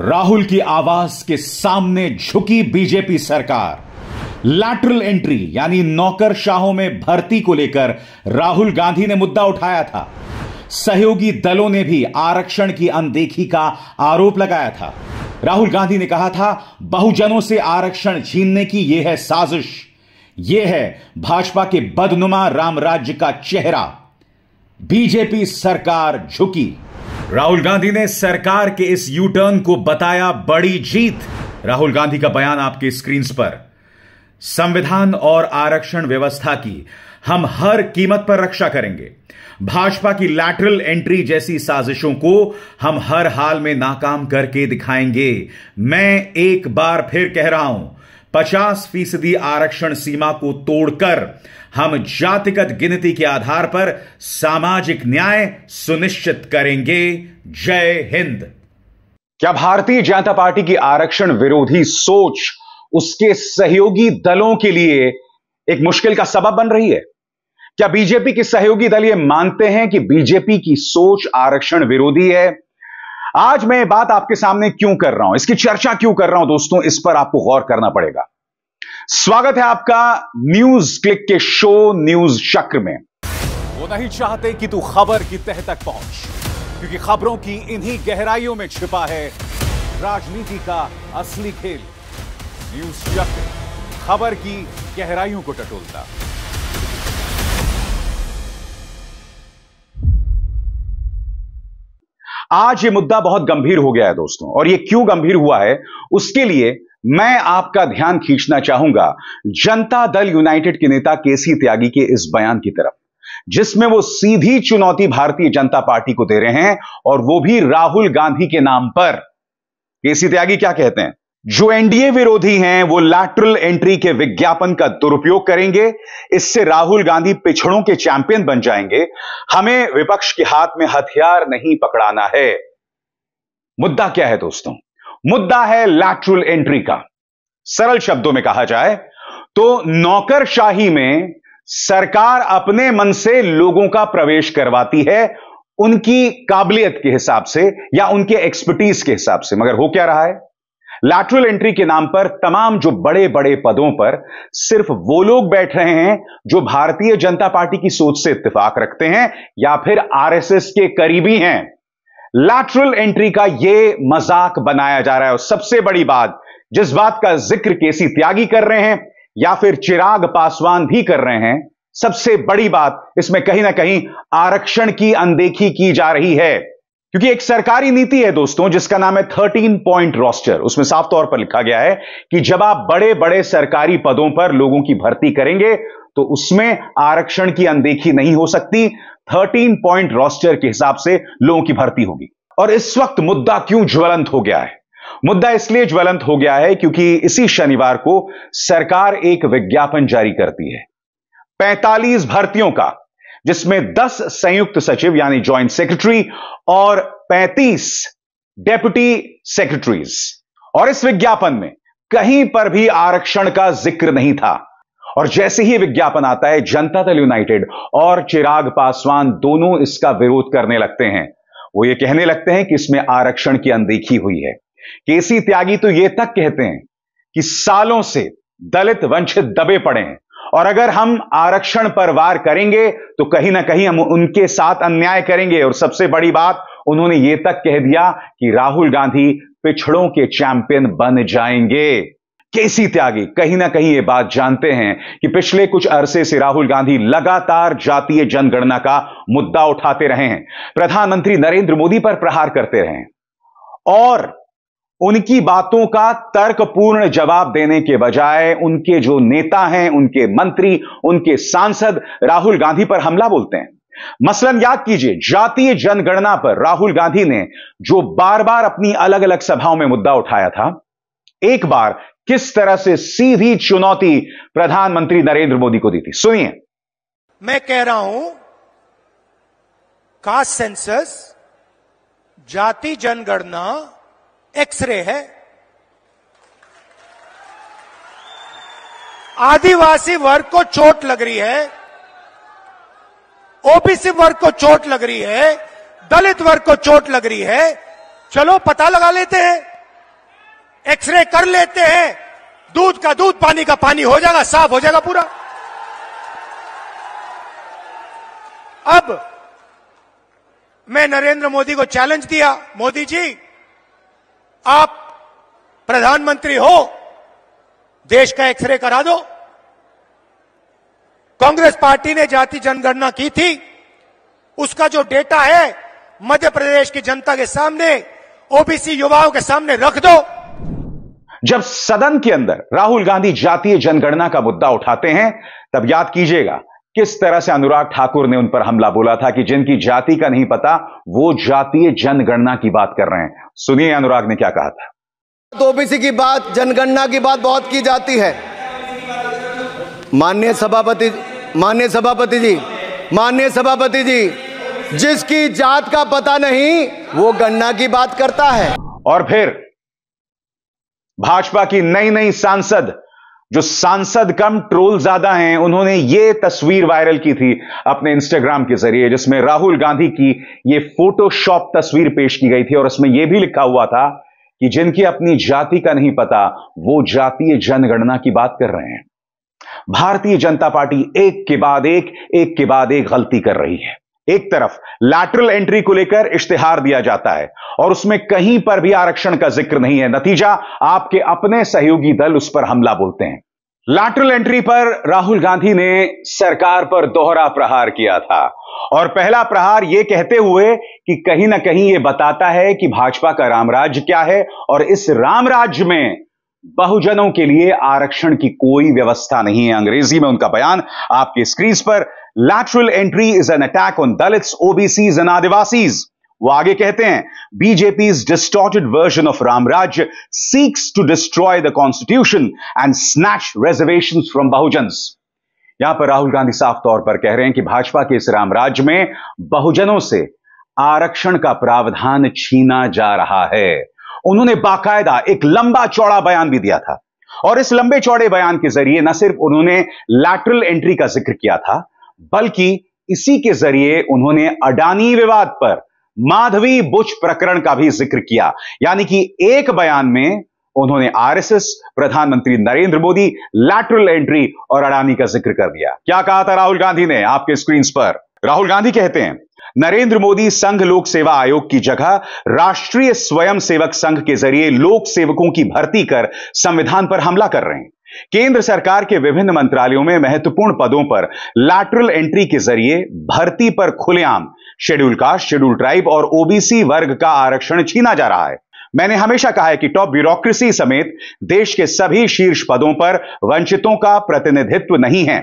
राहुल की आवाज के सामने झुकी बीजेपी सरकार लैटरल एंट्री यानी नौकरशाहों में भर्ती को लेकर राहुल गांधी ने मुद्दा उठाया था सहयोगी दलों ने भी आरक्षण की अनदेखी का आरोप लगाया था राहुल गांधी ने कहा था बहुजनों से आरक्षण छीनने की यह है साजिश यह है भाजपा के बदनुमा राम राज्य का चेहरा बीजेपी सरकार झुकी राहुल गांधी ने सरकार के इस यू टर्न को बताया बड़ी जीत राहुल गांधी का बयान आपके स्क्रीन पर संविधान और आरक्षण व्यवस्था की हम हर कीमत पर रक्षा करेंगे भाजपा की लैटरल एंट्री जैसी साजिशों को हम हर हाल में नाकाम करके दिखाएंगे मैं एक बार फिर कह रहा हूं पचास फीसदी आरक्षण सीमा को तोड़कर हम जातिगत गिनती के आधार पर सामाजिक न्याय सुनिश्चित करेंगे जय हिंद क्या भारतीय जनता पार्टी की आरक्षण विरोधी सोच उसके सहयोगी दलों के लिए एक मुश्किल का सबब बन रही है क्या बीजेपी के सहयोगी दल ये मानते हैं कि बीजेपी की सोच आरक्षण विरोधी है आज मैं बात आपके सामने क्यों कर रहा हूं इसकी चर्चा क्यों कर रहा हूं दोस्तों इस पर आपको गौर करना पड़ेगा स्वागत है आपका न्यूज क्लिक के शो न्यूज चक्र में वो नहीं चाहते कि तू खबर की तह तक पहुंच क्योंकि खबरों की इन्हीं गहराइयों में छिपा है राजनीति का असली खेल न्यूज चक्र खबर की गहराइयों को टटोलता आज ये मुद्दा बहुत गंभीर हो गया है दोस्तों और ये क्यों गंभीर हुआ है उसके लिए मैं आपका ध्यान खींचना चाहूंगा जनता दल यूनाइटेड के नेता केसी त्यागी के इस बयान की तरफ जिसमें वो सीधी चुनौती भारतीय जनता पार्टी को दे रहे हैं और वो भी राहुल गांधी के नाम पर केसी त्यागी क्या कहते हैं जो एनडीए विरोधी हैं वो लैटरल एंट्री के विज्ञापन का दुरुपयोग करेंगे इससे राहुल गांधी पिछड़ों के चैंपियन बन जाएंगे हमें विपक्ष के हाथ में हथियार नहीं पकड़ाना है मुद्दा क्या है दोस्तों मुद्दा है लैटरल एंट्री का सरल शब्दों में कहा जाए तो नौकरशाही में सरकार अपने मन से लोगों का प्रवेश करवाती है उनकी काबिलियत के हिसाब से या उनके एक्सपर्टीज के हिसाब से मगर हो क्या रहा है लैटरल एंट्री के नाम पर तमाम जो बड़े बड़े पदों पर सिर्फ वो लोग बैठ रहे हैं जो भारतीय जनता पार्टी की सोच से इत्तेफाक रखते हैं या फिर आरएसएस के करीबी हैं लैटरल एंट्री का यह मजाक बनाया जा रहा है और सबसे बड़ी बात जिस बात का जिक्र केसी त्यागी कर रहे हैं या फिर चिराग पासवान भी कर रहे हैं सबसे बड़ी बात इसमें कहीं ना कहीं आरक्षण की अनदेखी की जा रही है क्योंकि एक सरकारी नीति है दोस्तों जिसका नाम है थर्टीन पॉइंट रोस्टर उसमें साफ तौर पर लिखा गया है कि जब आप बड़े बड़े सरकारी पदों पर लोगों की भर्ती करेंगे तो उसमें आरक्षण की अनदेखी नहीं हो सकती थर्टीन पॉइंट रोस्टर के हिसाब से लोगों की भर्ती होगी और इस वक्त मुद्दा क्यों ज्वलंत हो गया है मुद्दा इसलिए ज्वलंत हो गया है क्योंकि इसी शनिवार को सरकार एक विज्ञापन जारी करती है पैंतालीस भर्तियों का जिसमें 10 संयुक्त सचिव यानी ज्वाइंट सेक्रेटरी और 35 डेप्यूटी सेक्रेटरीज और इस विज्ञापन में कहीं पर भी आरक्षण का जिक्र नहीं था और जैसे ही विज्ञापन आता है जनता दल यूनाइटेड और चिराग पासवान दोनों इसका विरोध करने लगते हैं वो ये कहने लगते हैं कि इसमें आरक्षण की अनदेखी हुई है केसी त्यागी तो ये तक कहते हैं कि सालों से दलित वंचित दबे पड़े हैं और अगर हम आरक्षण पर वार करेंगे तो कहीं ना कहीं हम उनके साथ अन्याय करेंगे और सबसे बड़ी बात उन्होंने ये तक कह दिया कि राहुल गांधी पिछड़ों के चैंपियन बन जाएंगे केसी त्यागी कहीं ना कहीं ये बात जानते हैं कि पिछले कुछ अरसे से राहुल गांधी लगातार जातीय जनगणना का मुद्दा उठाते रहे हैं प्रधानमंत्री नरेंद्र मोदी पर प्रहार करते रहे और उनकी बातों का तर्कपूर्ण जवाब देने के बजाय उनके जो नेता हैं उनके मंत्री उनके सांसद राहुल गांधी पर हमला बोलते हैं मसलन याद कीजिए जातीय जनगणना पर राहुल गांधी ने जो बार बार अपनी अलग अलग सभाओं में मुद्दा उठाया था एक बार किस तरह से सीधी चुनौती प्रधानमंत्री नरेंद्र मोदी को दी थी सुनिए मैं कह रहा हूं कास्ट सेंसस जाति जनगणना एक्सरे है आदिवासी वर्ग को चोट लग रही है ओबीसी वर्ग को चोट लग रही है दलित वर्ग को चोट लग रही है चलो पता लगा लेते हैं एक्सरे कर लेते हैं दूध का दूध पानी का पानी हो जाएगा साफ हो जाएगा पूरा अब मैं नरेंद्र मोदी को चैलेंज दिया मोदी जी आप प्रधानमंत्री हो देश का एक्सरे करा दो कांग्रेस पार्टी ने जाति जनगणना की थी उसका जो डेटा है मध्य प्रदेश की जनता के सामने ओबीसी युवाओं के सामने रख दो जब सदन के अंदर राहुल गांधी जातीय जनगणना का मुद्दा उठाते हैं तब याद कीजिएगा किस तरह से अनुराग ठाकुर ने उन पर हमला बोला था कि जिनकी जाति का नहीं पता वो जातीय जनगणना की बात कर रहे हैं सुनिए अनुराग ने क्या कहा था तो ओबीसी की बात जनगणना की बात बहुत की जाती है माननीय सभापति माननीय सभापति जी माननीय सभापति जी जिसकी जात का पता नहीं वो गणना की बात करता है और फिर भाजपा की नई नई सांसद जो सांसद कम ट्रोल ज्यादा हैं उन्होंने ये तस्वीर वायरल की थी अपने इंस्टाग्राम के जरिए जिसमें राहुल गांधी की ये फोटोशॉप तस्वीर पेश की गई थी और उसमें यह भी लिखा हुआ था कि जिनकी अपनी जाति का नहीं पता वो जातीय जनगणना की बात कर रहे हैं भारतीय जनता पार्टी एक के बाद एक एक के बाद एक गलती कर रही है एक तरफ लैटरल एंट्री को लेकर इश्तेहार दिया जाता है और उसमें कहीं पर भी आरक्षण का जिक्र नहीं है नतीजा आपके अपने सहयोगी दल उस पर हमला बोलते हैं लैटरल एंट्री पर राहुल गांधी ने सरकार पर दोहरा प्रहार किया था और पहला प्रहार यह कहते हुए कि कहीं ना कहीं यह बताता है कि भाजपा का रामराज्य क्या है और इस रामराज्य में बहुजनों के लिए आरक्षण की कोई व्यवस्था नहीं है अंग्रेजी में उनका बयान आपके स्क्रीन पर lateral entry is an attack on Dalits OBCs and Adivasis. वो आगे कहते हैं BJP distorted version of Ramrajya seeks to destroy the constitution and snatch reservation from Bahujan यहां पर राहुल गांधी साफ तौर पर कह रहे हैं कि भाजपा के इस रामराज में बहुजनों से आरक्षण का प्रावधान छीना जा रहा है उन्होंने बाकायदा एक लंबा चौड़ा बयान भी दिया था और इस लंबे चौड़े बयान के जरिए न सिर्फ उन्होंने लैटरल एंट्री का जिक्र किया था बल्कि इसी के जरिए उन्होंने अडानी विवाद पर माधवी बुच प्रकरण का भी जिक्र किया यानी कि एक बयान में उन्होंने आरएसएस प्रधानमंत्री नरेंद्र मोदी लैटरल एंट्री और अडानी का जिक्र कर दिया क्या कहा था राहुल गांधी ने आपके स्क्रीन पर राहुल गांधी कहते हैं नरेंद्र मोदी संघ लोक सेवा आयोग की जगह राष्ट्रीय स्वयंसेवक संघ के जरिए लोक सेवकों की भर्ती कर संविधान पर हमला कर रहे हैं केंद्र सरकार के विभिन्न मंत्रालयों में महत्वपूर्ण पदों पर लैटरल एंट्री के जरिए भर्ती पर खुलेआम शेड्यूल कास्ट शेड्यूल ट्राइब और ओबीसी वर्ग का आरक्षण छीना जा रहा है मैंने हमेशा कहा है कि टॉप ब्यूरोक्रेसी समेत देश के सभी शीर्ष पदों पर वंचितों का प्रतिनिधित्व नहीं है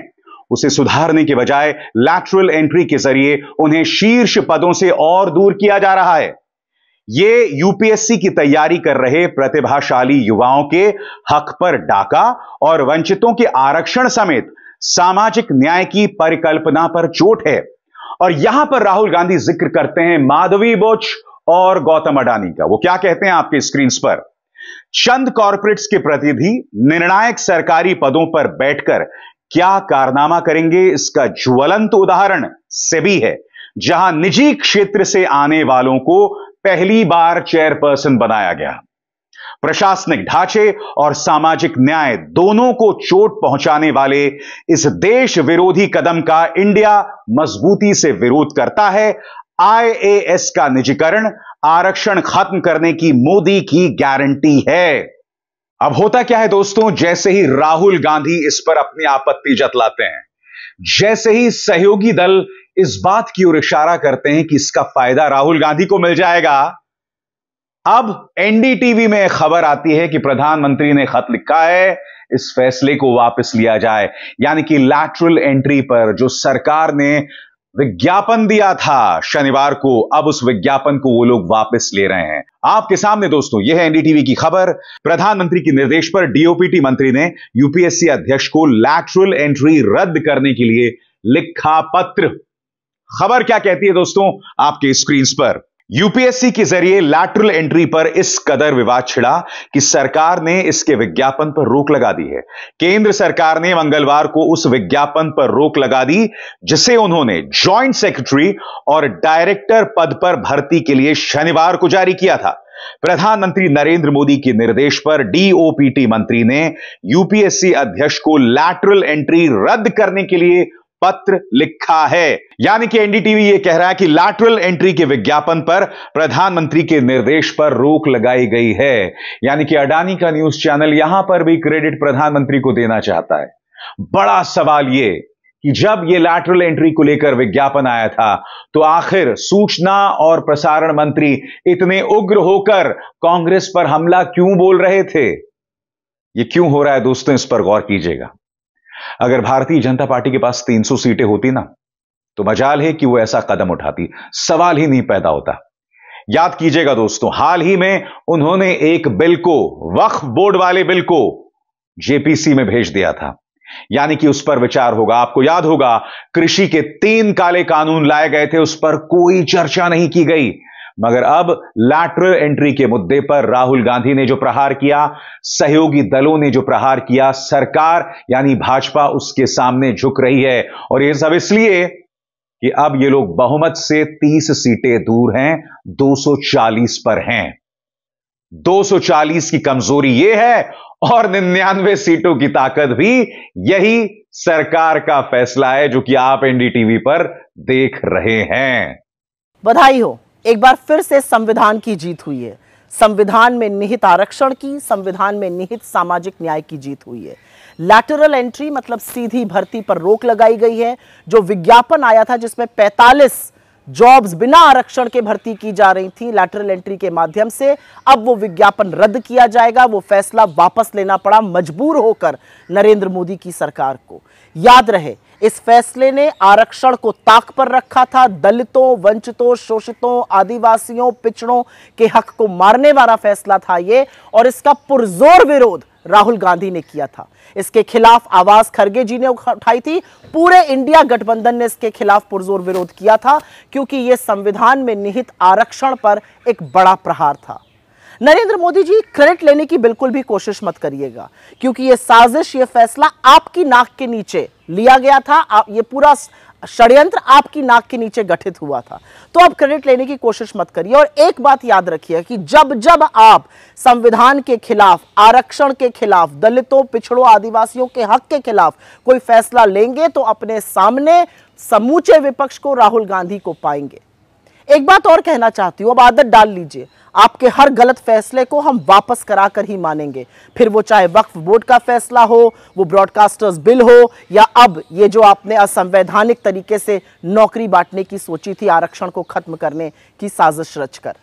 उसे सुधारने के बजाय लैटरल एंट्री के जरिए उन्हें शीर्ष पदों से और दूर किया जा रहा है ये यूपीएससी की तैयारी कर रहे प्रतिभाशाली युवाओं के हक पर डाका और वंचितों के आरक्षण समेत सामाजिक न्याय की परिकल्पना पर चोट है और यहां पर राहुल गांधी जिक्र करते हैं माधवी बोच और गौतम अडानी का वो क्या कहते हैं आपके स्क्रीन पर चंद कॉरपोरेट्स के प्रतिनिधि निर्णायक सरकारी पदों पर बैठकर क्या कारनामा करेंगे इसका ज्वलंत उदाहरण सेबी है जहां निजी क्षेत्र से आने वालों को पहली बार चेयरपर्सन बनाया गया प्रशासनिक ढांचे और सामाजिक न्याय दोनों को चोट पहुंचाने वाले इस देश विरोधी कदम का इंडिया मजबूती से विरोध करता है आईएएस का निजीकरण आरक्षण खत्म करने की मोदी की गारंटी है अब होता क्या है दोस्तों जैसे ही राहुल गांधी इस पर अपनी आपत्ति जतलाते हैं जैसे ही सहयोगी दल इस बात की ओर इशारा करते हैं कि इसका फायदा राहुल गांधी को मिल जाएगा अब एनडीटीवी में खबर आती है कि प्रधानमंत्री ने खत लिखा है इस फैसले को वापस लिया जाए यानी कि लैटरल एंट्री पर जो सरकार ने विज्ञापन दिया था शनिवार को अब उस विज्ञापन को वो लोग वापस ले रहे हैं आपके सामने दोस्तों यह है एनडीटीवी की खबर प्रधानमंत्री के निर्देश पर डीओपीटी मंत्री ने यूपीएससी अध्यक्ष को लैटरल एंट्री रद्द करने के लिए लिखा पत्र खबर क्या कहती है दोस्तों आपके स्क्रीन पर यूपीएससी के जरिए लैटरल एंट्री पर इस कदर विवाद छिड़ा कि सरकार ने इसके विज्ञापन पर रोक लगा दी है केंद्र सरकार ने मंगलवार को उस विज्ञापन पर रोक लगा दी जिसे उन्होंने जॉइंट सेक्रेटरी और डायरेक्टर पद पर भर्ती के लिए शनिवार को जारी किया था प्रधानमंत्री नरेंद्र मोदी के निर्देश पर डीओपीटी मंत्री ने यूपीएससी अध्यक्ष को लैटरल एंट्री रद्द करने के लिए पत्र लिखा है यानी कि एनडीटीवी यह कह रहा है कि लैटरल एंट्री के विज्ञापन पर प्रधानमंत्री के निर्देश पर रोक लगाई गई है यानी कि अडानी का न्यूज चैनल यहां पर भी क्रेडिट प्रधानमंत्री को देना चाहता है बड़ा सवाल यह कि जब यह लैटरल एंट्री को लेकर विज्ञापन आया था तो आखिर सूचना और प्रसारण मंत्री इतने उग्र होकर कांग्रेस पर हमला क्यों बोल रहे थे यह क्यों हो रहा है दोस्तों इस पर गौर कीजिएगा अगर भारतीय जनता पार्टी के पास 300 सीटें होती ना तो मजाल है कि वो ऐसा कदम उठाती सवाल ही नहीं पैदा होता याद कीजिएगा दोस्तों हाल ही में उन्होंने एक बिल को वक्फ बोर्ड वाले बिल को जेपीसी में भेज दिया था यानी कि उस पर विचार होगा आपको याद होगा कृषि के तीन काले कानून लाए गए थे उस पर कोई चर्चा नहीं की गई मगर अब लैटरल एंट्री के मुद्दे पर राहुल गांधी ने जो प्रहार किया सहयोगी दलों ने जो प्रहार किया सरकार यानी भाजपा उसके सामने झुक रही है और यह सब इसलिए कि अब ये लोग बहुमत से 30 सीटें दूर हैं 240 पर हैं 240 की कमजोरी यह है और निन्यानवे सीटों की ताकत भी यही सरकार का फैसला है जो कि आप एनडीटीवी पर देख रहे हैं बधाई हो एक बार फिर से संविधान की जीत हुई है संविधान में निहित आरक्षण की संविधान में निहित सामाजिक न्याय की जीत हुई है लैटरल एंट्री मतलब सीधी भर्ती पर रोक लगाई गई है जो विज्ञापन आया था जिसमें 45 जॉब्स बिना आरक्षण के भर्ती की जा रही थी लैटरल एंट्री के माध्यम से अब वो विज्ञापन रद्द किया जाएगा वो फैसला वापस लेना पड़ा मजबूर होकर नरेंद्र मोदी की सरकार को याद रहे इस फैसले ने आरक्षण को ताक पर रखा था दलितों वंचितों शोषितों आदिवासियों पिछड़ों के हक को मारने वाला फैसला था ये और इसका पुरजोर विरोध राहुल गांधी ने किया था इसके खिलाफ आवाज खड़गे जी ने उठाई थी पूरे इंडिया गठबंधन ने इसके खिलाफ पुरजोर विरोध किया था क्योंकि यह संविधान में निहित आरक्षण पर एक बड़ा प्रहार था नरेंद्र मोदी जी क्रेडिट लेने की बिल्कुल भी कोशिश मत करिएगा क्योंकि ये साजिश ये फैसला आपकी नाक के नीचे लिया गया था आप ये पूरा षड्यंत्र आपकी नाक के नीचे गठित हुआ था तो आप क्रेडिट लेने की कोशिश मत करिए और एक बात याद रखिए कि जब जब आप संविधान के खिलाफ आरक्षण के खिलाफ दलितों पिछड़ों आदिवासियों के हक के खिलाफ कोई फैसला लेंगे तो अपने सामने समूचे विपक्ष को राहुल गांधी को पाएंगे एक बात और कहना चाहती हूँ अब आदत डाल लीजिए आपके हर गलत फैसले को हम वापस करा कर ही मानेंगे फिर वो चाहे वक्फ बोर्ड का फैसला हो वो ब्रॉडकास्टर्स बिल हो या अब ये जो आपने असंवैधानिक तरीके से नौकरी बांटने की सोची थी आरक्षण को खत्म करने की साजिश रचकर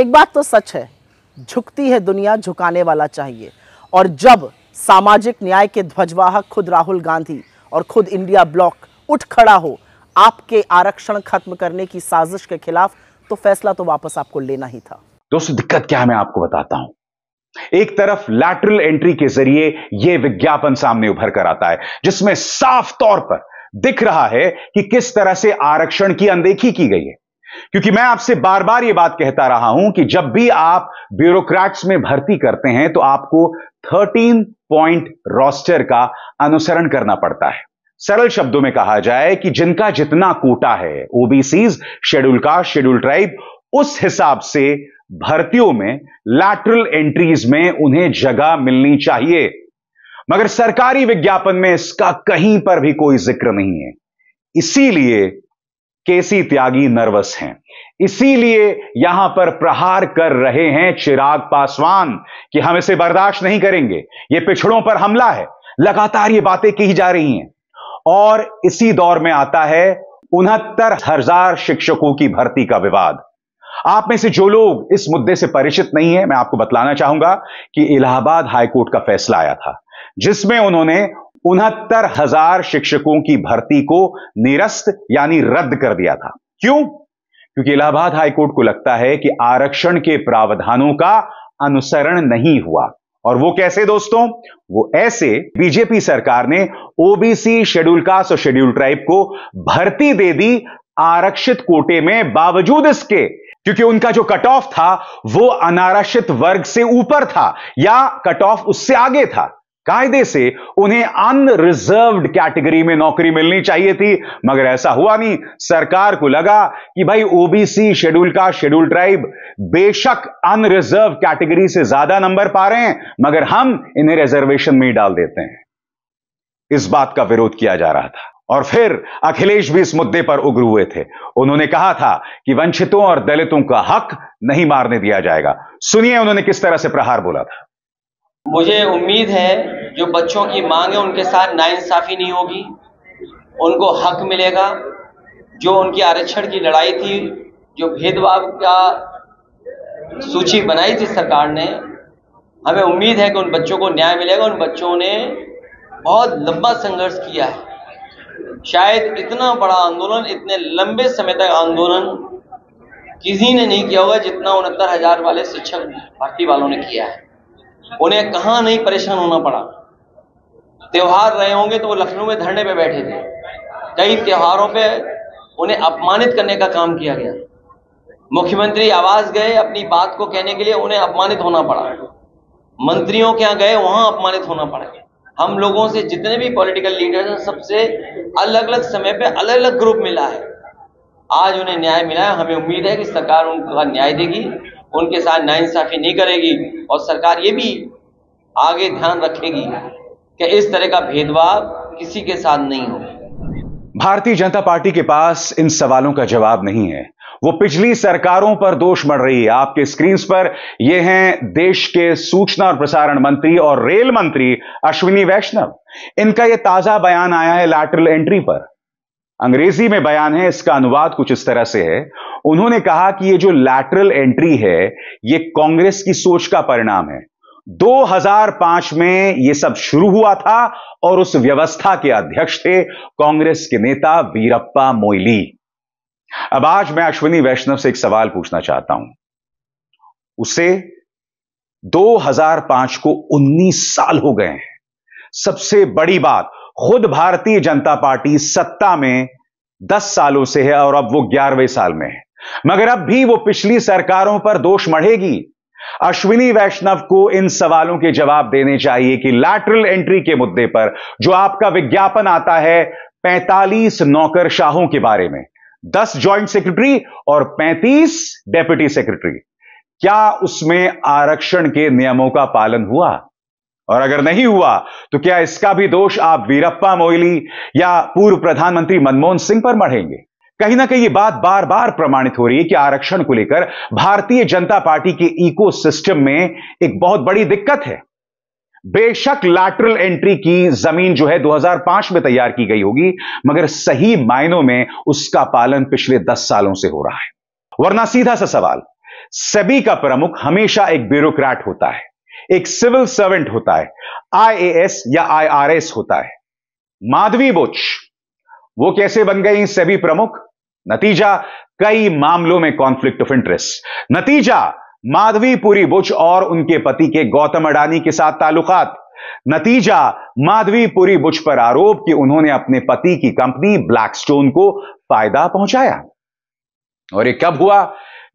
एक बात तो सच है झुकती है दुनिया झुकाने वाला चाहिए और जब सामाजिक न्याय के ध्वजवाहक खुद राहुल गांधी और खुद इंडिया ब्लॉक उठ खड़ा हो आपके आरक्षण खत्म करने की साजिश के खिलाफ तो फैसला तो वापस आपको लेना ही था दोस्तों दिक्कत क्या है मैं आपको बताता हूं एक तरफ लैटरल एंट्री के जरिए यह विज्ञापन सामने उभर कर आता है जिसमें साफ तौर पर दिख रहा है कि किस तरह से आरक्षण की अनदेखी की गई है क्योंकि मैं आपसे बार बार यह बात कहता रहा हूं कि जब भी आप ब्यूरोक्रेट्स में भर्ती करते हैं तो आपको 13 पॉइंट रोस्टर का अनुसरण करना पड़ता है सरल शब्दों में कहा जाए कि जिनका जितना कोटा है OBCs schedule caste schedule tribe उस हिसाब से भर्तियों में लैटरल एंट्रीज में उन्हें जगह मिलनी चाहिए मगर सरकारी विज्ञापन में इसका कहीं पर भी कोई जिक्र नहीं है इसीलिए केसी त्यागी नर्वस हैं इसीलिए यहां पर प्रहार कर रहे हैं चिराग पासवान कि हम इसे बर्दाश्त नहीं करेंगे यह पिछड़ों पर हमला है लगातार ये बातें की जा रही हैं और इसी दौर में आता है उनहत्तर हजार शिक्षकों की भर्ती का विवाद आप में से जो लोग इस मुद्दे से परिचित नहीं है मैं आपको बतलाना चाहूंगा कि इलाहाबाद हाईकोर्ट का फैसला आया था जिसमें उन्होंने उनहत्तर हजार शिक्षकों की भर्ती को निरस्त यानी रद्द कर दिया था क्यों क्योंकि इलाहाबाद हाईकोर्ट को लगता है कि आरक्षण के प्रावधानों का अनुसरण नहीं हुआ और वो कैसे दोस्तों वो ऐसे बीजेपी सरकार ने ओबीसी शेड्यूल कास्ट और शेड्यूल ट्राइब को भर्ती दे दी आरक्षित कोटे में बावजूद इसके क्योंकि उनका जो कट ऑफ था वो अनारक्षित वर्ग से ऊपर था या कट ऑफ उससे आगे था कायदे से उन्हें अनरिजर्व कैटेगरी में नौकरी मिलनी चाहिए थी मगर ऐसा हुआ नहीं सरकार को लगा कि भाई ओबीसी शेड्यूल का शेड्यूल ट्राइब बेशक अनरिजर्व कैटेगरी से ज्यादा नंबर पा रहे हैं मगर हम इन्हें रिजर्वेशन में ही डाल देते हैं इस बात का विरोध किया जा रहा था और फिर अखिलेश भी इस मुद्दे पर उग्र हुए थे उन्होंने कहा था कि वंचितों और दलितों का हक नहीं मारने दिया जाएगा सुनिए उन्होंने किस तरह से प्रहार बोला था मुझे उम्मीद है जो बच्चों की मांग है उनके साथ नाइंसाफ़ी नहीं होगी उनको हक मिलेगा जो उनकी आरक्षण की लड़ाई थी जो भेदभाव का सूची बनाई थी सरकार ने हमें उम्मीद है कि उन बच्चों को न्याय मिलेगा उन बच्चों ने बहुत लंबा संघर्ष किया है शायद इतना बड़ा आंदोलन इतने लंबे समय तक आंदोलन किसी ने नहीं किया होगा जितना उनहत्तर हजार वाले शिक्षक भर्ती वालों ने किया है उन्हें कहां नहीं परेशान होना पड़ा त्यौहार रहे होंगे तो वो लखनऊ में धरने पे बैठे थे कई त्यौहारों पे उन्हें अपमानित करने का काम किया गया मुख्यमंत्री आवास गए अपनी बात को कहने के लिए उन्हें अपमानित होना पड़ा मंत्रियों के यहाँ गए वहां अपमानित होना पड़ा हम लोगों से जितने भी पॉलिटिकल लीडर्स हैं सबसे अलग अलग समय पे अलग अलग ग्रुप मिला है आज उन्हें न्याय मिला है हमें उम्मीद है कि सरकार उनका न्याय देगी उनके साथ नाइंसाफ़ी नहीं करेगी और सरकार ये भी आगे ध्यान रखेगी कि इस तरह का भेदभाव किसी के साथ नहीं हो भारतीय जनता पार्टी के पास इन सवालों का जवाब नहीं है वो पिछली सरकारों पर दोष मढ़ रही है आपके स्क्रीन पर ये हैं देश के सूचना और प्रसारण मंत्री और रेल मंत्री अश्विनी वैष्णव इनका ये ताजा बयान आया है लैटरल एंट्री पर अंग्रेजी में बयान है इसका अनुवाद कुछ इस तरह से है उन्होंने कहा कि ये जो लैटरल एंट्री है ये कांग्रेस की सोच का परिणाम है 2005 में यह सब शुरू हुआ था और उस व्यवस्था के अध्यक्ष थे कांग्रेस के नेता वीरप्पा मोइली अब आज मैं अश्विनी वैष्णव से एक सवाल पूछना चाहता हूं उसे 2005 को 19 साल हो गए हैं सबसे बड़ी बात खुद भारतीय जनता पार्टी सत्ता में दस सालों से है और अब वो ग्यारहवें साल में है मगर अब भी वो पिछली सरकारों पर दोष मढ़ेगी अश्विनी वैष्णव को इन सवालों के जवाब देने चाहिए कि लैटरल एंट्री के मुद्दे पर जो आपका विज्ञापन आता है 45 नौकरशाहों के बारे में 10 जॉइंट सेक्रेटरी और 35 डेप्यूटी सेक्रेटरी क्या उसमें आरक्षण के नियमों का पालन हुआ और अगर नहीं हुआ तो क्या इसका भी दोष आप वीरप्पा मोइली या पूर्व प्रधानमंत्री मनमोहन सिंह पर मढ़ेंगे कहीं ना कहीं ये बात बार बार प्रमाणित हो रही है कि आरक्षण को लेकर भारतीय जनता पार्टी के इकोसिस्टम में एक बहुत बड़ी दिक्कत है बेशक लैटरल एंट्री की जमीन जो है 2005 में तैयार की गई होगी मगर सही मायनों में उसका पालन पिछले 10 सालों से हो रहा है वरना सीधा सा सवाल सभी का प्रमुख हमेशा एक ब्यूरोक्रैट होता है एक सिविल सर्वेंट होता है आईएएस या आईआरएस होता है माधवी बोच वो कैसे बन गई सभी प्रमुख नतीजा कई मामलों में कॉन्फ्लिक्ट ऑफ इंटरेस्ट नतीजा माधवी पुरी बुच और उनके पति के गौतम अडानी के साथ ताल्लुकात नतीजा माधवी पुरी बुच पर आरोप कि उन्होंने अपने पति की कंपनी ब्लैकस्टोन को फायदा पहुंचाया और ये कब हुआ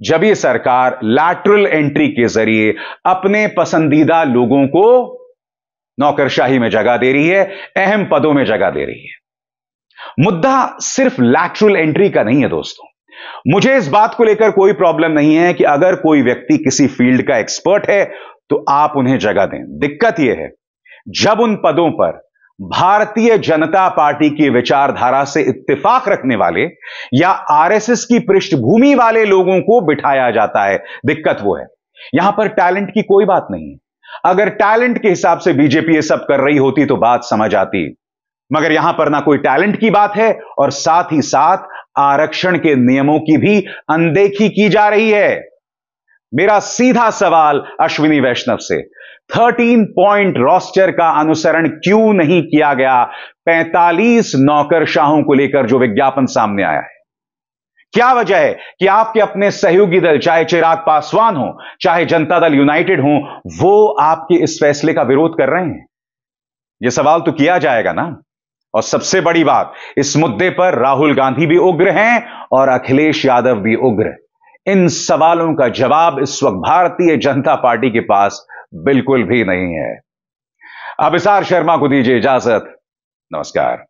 जब ये सरकार लैटरल एंट्री के जरिए अपने पसंदीदा लोगों को नौकरशाही में जगह दे रही है अहम पदों में जगह दे रही है मुद्दा सिर्फ लैटरल एंट्री का नहीं है दोस्तों मुझे इस बात को लेकर कोई प्रॉब्लम नहीं है कि अगर कोई व्यक्ति किसी फील्ड का एक्सपर्ट है तो आप उन्हें जगह दें दिक्कत यह है जब उन पदों पर भारतीय जनता पार्टी की विचारधारा से इत्तेफाक रखने वाले या आरएसएस की पृष्ठभूमि वाले लोगों को बिठाया जाता है दिक्कत वो है यहां पर टैलेंट की कोई बात नहीं है अगर टैलेंट के हिसाब से बीजेपी ये सब कर रही होती तो बात समझ आती मगर यहां पर ना कोई टैलेंट की बात है और साथ ही साथ आरक्षण के नियमों की भी अनदेखी की जा रही है मेरा सीधा सवाल अश्विनी वैष्णव से 13 पॉइंट रोस्टर का अनुसरण क्यों नहीं किया गया 45 नौकरशाहों को लेकर जो विज्ञापन सामने आया है क्या वजह है कि आपके अपने सहयोगी दल चाहे चिराग पासवान हो चाहे जनता दल यूनाइटेड हो वो आपके इस फैसले का विरोध कर रहे हैं यह सवाल तो किया जाएगा ना और सबसे बड़ी बात इस मुद्दे पर राहुल गांधी भी उग्र हैं और अखिलेश यादव भी उग्र है इन सवालों का जवाब इस वक्त भारतीय जनता पार्टी के पास बिल्कुल भी नहीं है अभिसार शर्मा को दीजिए इजाजत नमस्कार